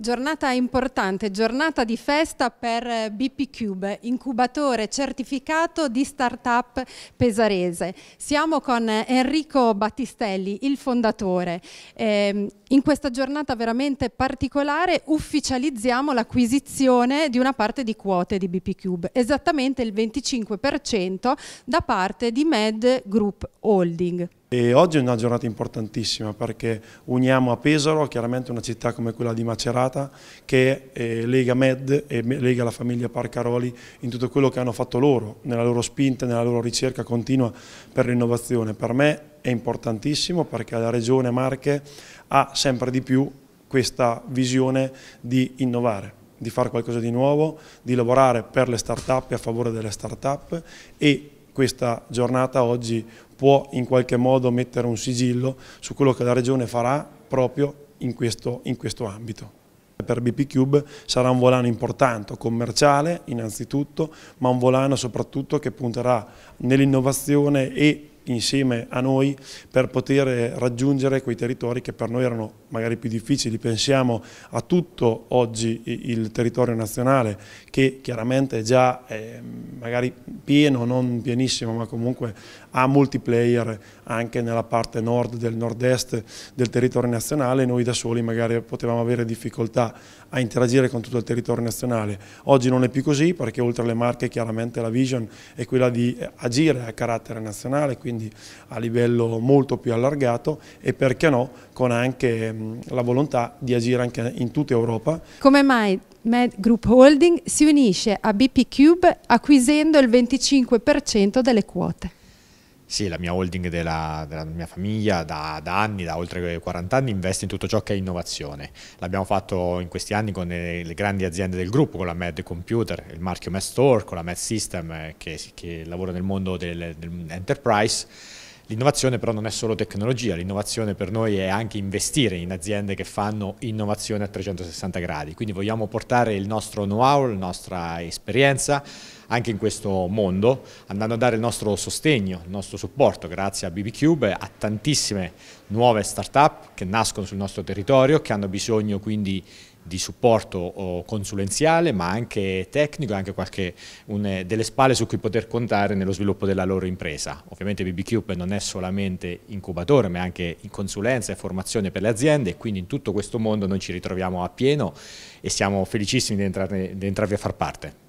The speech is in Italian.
Giornata importante, giornata di festa per eh, BP Cube, incubatore certificato di startup pesarese. Siamo con eh, Enrico Battistelli, il fondatore. Ehm, in questa giornata veramente particolare ufficializziamo l'acquisizione di una parte di quote di BP Cube, esattamente il 25% da parte di Med Group Holding. E oggi è una giornata importantissima perché uniamo a Pesaro, chiaramente una città come quella di Macerata, che eh, lega Med e lega la famiglia Parcaroli in tutto quello che hanno fatto loro, nella loro spinta, nella loro ricerca continua per l'innovazione. Per me è importantissimo perché la Regione Marche ha sempre di più questa visione di innovare di fare qualcosa di nuovo, di lavorare per le start-up e a favore delle start-up e questa giornata oggi può in qualche modo mettere un sigillo su quello che la Regione farà proprio in questo, in questo ambito. Per BP Cube sarà un volano importante, commerciale innanzitutto, ma un volano soprattutto che punterà nell'innovazione e insieme a noi per poter raggiungere quei territori che per noi erano magari più difficili, pensiamo a tutto oggi il territorio nazionale che chiaramente è già eh, magari pieno, non pienissimo, ma comunque ha multiplayer anche nella parte nord del nord-est del territorio nazionale, noi da soli magari potevamo avere difficoltà a interagire con tutto il territorio nazionale. Oggi non è più così perché oltre alle marche chiaramente la vision è quella di eh, agire a carattere nazionale, quindi a livello molto più allargato e perché no con anche Ehm, la volontà di agire anche in tutta Europa. Come mai Med Group Holding si unisce a BP Cube acquisendo il 25% delle quote? Sì, la mia holding della, della mia famiglia da, da, anni, da oltre 40 anni, investe in tutto ciò che è innovazione. L'abbiamo fatto in questi anni con le, eh, le, grandi aziende del gruppo, con la Med Computer, il marchio Med Store, con la Med System eh, che, che lavora nel mondo dell'enterprise. Del L'innovazione però non è solo tecnologia, l'innovazione per noi è anche investire in aziende che fanno innovazione a 360 gradi, quindi vogliamo portare il nostro know-how, la nostra esperienza anche in questo mondo, andando a dare il nostro sostegno, il nostro supporto grazie a BBCube, a tantissime nuove start-up che nascono sul nostro territorio, che hanno bisogno quindi di supporto oh, consulenziale ma anche tecnico e anche qualche, un, delle spalle su cui poter contare nello sviluppo della loro impresa. Ovviamente BBCube non è solamente incubatore ma è anche in consulenza e formazione per le aziende e quindi in tutto questo mondo noi ci ritroviamo a pieno e siamo felicissimi di, entrarne, di entrarvi a far parte.